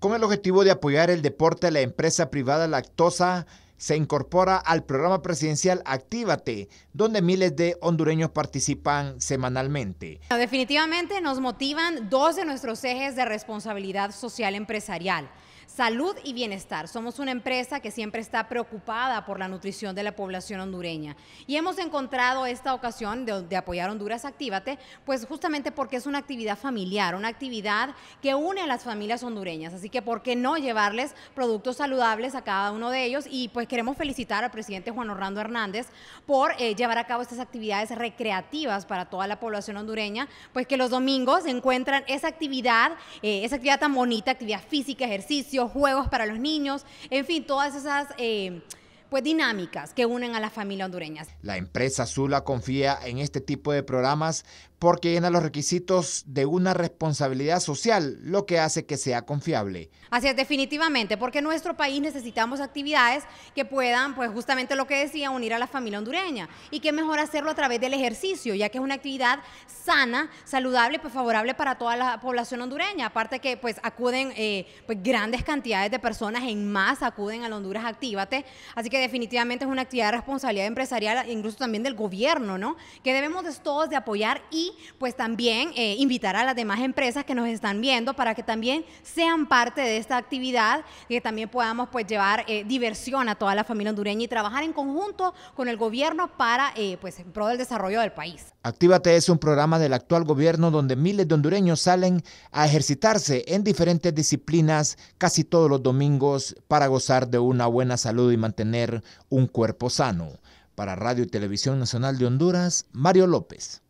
Con el objetivo de apoyar el deporte, la empresa privada Lactosa se incorpora al programa presidencial Actívate, donde miles de hondureños participan semanalmente. Definitivamente nos motivan dos de nuestros ejes de responsabilidad social empresarial salud y bienestar. Somos una empresa que siempre está preocupada por la nutrición de la población hondureña y hemos encontrado esta ocasión de, apoyar Honduras Actívate, pues justamente porque es una actividad familiar, una actividad que une a las familias hondureñas. Así que, ¿por qué no llevarles productos saludables a cada uno de ellos? Y pues queremos felicitar al presidente Juan Orlando Hernández por eh, llevar a cabo estas actividades recreativas para toda la población hondureña, pues que los domingos encuentran esa actividad, eh, esa actividad tan bonita, actividad física, ejercicio, juegos para los niños, en fin, todas esas... Eh, pues, dinámicas que unen a la familia hondureña. La empresa Zula confía en este tipo de programas porque llena los requisitos de una responsabilidad social, lo que hace que sea confiable. Así es, definitivamente, porque en nuestro país necesitamos actividades que puedan, pues justamente lo que decía, unir a la familia hondureña. Y qué mejor hacerlo a través del ejercicio, ya que es una actividad sana, saludable, pues favorable para toda la población hondureña. Aparte que pues acuden eh, pues, grandes cantidades de personas en más acuden a Honduras Actívate. Así que definitivamente es una actividad de responsabilidad empresarial, incluso también del gobierno, ¿no? Que debemos todos de apoyar y pues también eh, invitar a las demás empresas que nos están viendo para que también sean parte de esta actividad, que también podamos pues llevar eh, diversión a toda la familia hondureña y trabajar en conjunto con el gobierno para eh, pues en pro del desarrollo del país. Actívate es un programa del actual gobierno donde miles de hondureños salen a ejercitarse en diferentes disciplinas casi todos los domingos para gozar de una buena salud y mantener un cuerpo sano. Para Radio y Televisión Nacional de Honduras, Mario López.